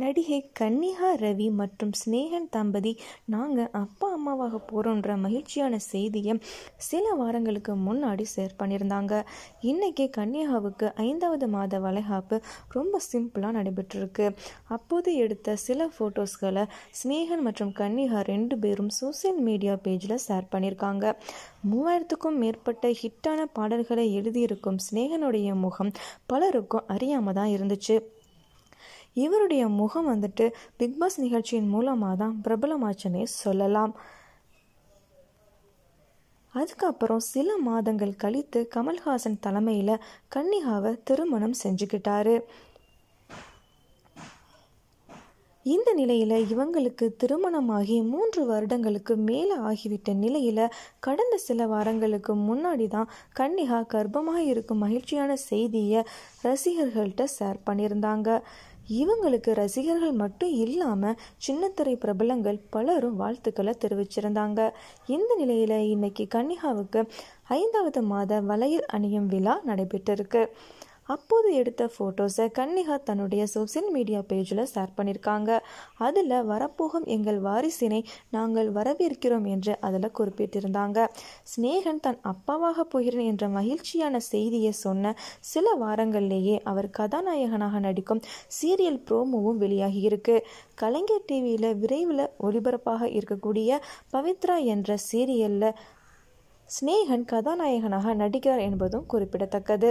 நடிகை கன்னிகா ரவி மற்றும் ஸ்னேகன் தம்பதி நாங்கள் அப்பா அம்மாவாக போகிறோன்ற மகிழ்ச்சியான செய்தியை சில வாரங்களுக்கு முன்னாடி ஷேர் பண்ணியிருந்தாங்க இன்றைக்கி கன்னிகாவுக்கு ஐந்தாவது மாத வளைகாப்பு ரொம்ப சிம்பிளாக நடைபெற்றிருக்கு அப்போது எடுத்த சில ஃபோட்டோஸ்களை ஸ்னேகன் மற்றும் கன்னிகா ரெண்டு பேரும் சோசியல் மீடியா பேஜில் ஷேர் பண்ணியிருக்காங்க மூவாயிரத்துக்கும் மேற்பட்ட ஹிட்டான பாடல்களை எழுதியிருக்கும் ஸ்னேகனுடைய முகம் பலருக்கும் அறியாமல் தான் இருந்துச்சு இவருடைய முகம் வந்துட்டு பிக்பாஸ் நிகழ்ச்சியின் மூலமாக தான் பிரபலமாச்சுன்னே சொல்லலாம் அதுக்கப்புறம் சில மாதங்கள் கழித்து கமல்ஹாசன் தலைமையில் கன்னிகாவை திருமணம் செஞ்சுக்கிட்டாரு இந்த நிலையில் இவங்களுக்கு திருமணமாகி மூன்று வருடங்களுக்கு மேலே ஆகிவிட்ட நிலையில் கடந்த சில வாரங்களுக்கு முன்னாடி தான் கன்னிகா கர்ப்பமாக இருக்கும் மகிழ்ச்சியான செய்தியை ரசிகர்கள்ட்ட ஷேர் பண்ணியிருந்தாங்க இவங்களுக்கு ரசிகர்கள் மட்டும் இல்லாமல் சின்னத்திரை பிரபலங்கள் பலரும் வாழ்த்துக்களை தெரிவிச்சிருந்தாங்க இந்த நிலையில் இன்னைக்கு கன்னிகாவுக்கு ஐந்தாவது மாத வளையல் அணியும் விழா நடைபெற்றிருக்கு அப்போது எடுத்த ஃபோட்டோஸை கன்னிகா தன்னுடைய சோசியல் மீடியா பேஜில் ஷேர் பண்ணியிருக்காங்க அதில் வரப்போகும் எங்கள் வாரிசினை நாங்கள் வரவேற்கிறோம் என்று அதில் குறிப்பிட்டிருந்தாங்க ஸ்னேகன் தன் அப்பாவாக போகிறேன் என்ற மகிழ்ச்சியான செய்தியை சொன்ன சில வாரங்களிலேயே அவர் கதாநாயகனாக நடிக்கும் சீரியல் ப்ரோமோவும் வெளியாகியிருக்கு கலைஞர் டிவியில் விரைவில் ஒளிபரப்பாக இருக்கக்கூடிய பவித்ரா என்ற சீரியலில் ஸ்னேகன் கதாநாயகனாக நடிக்கிறார் என்பதும் குறிப்பிடத்தக்கது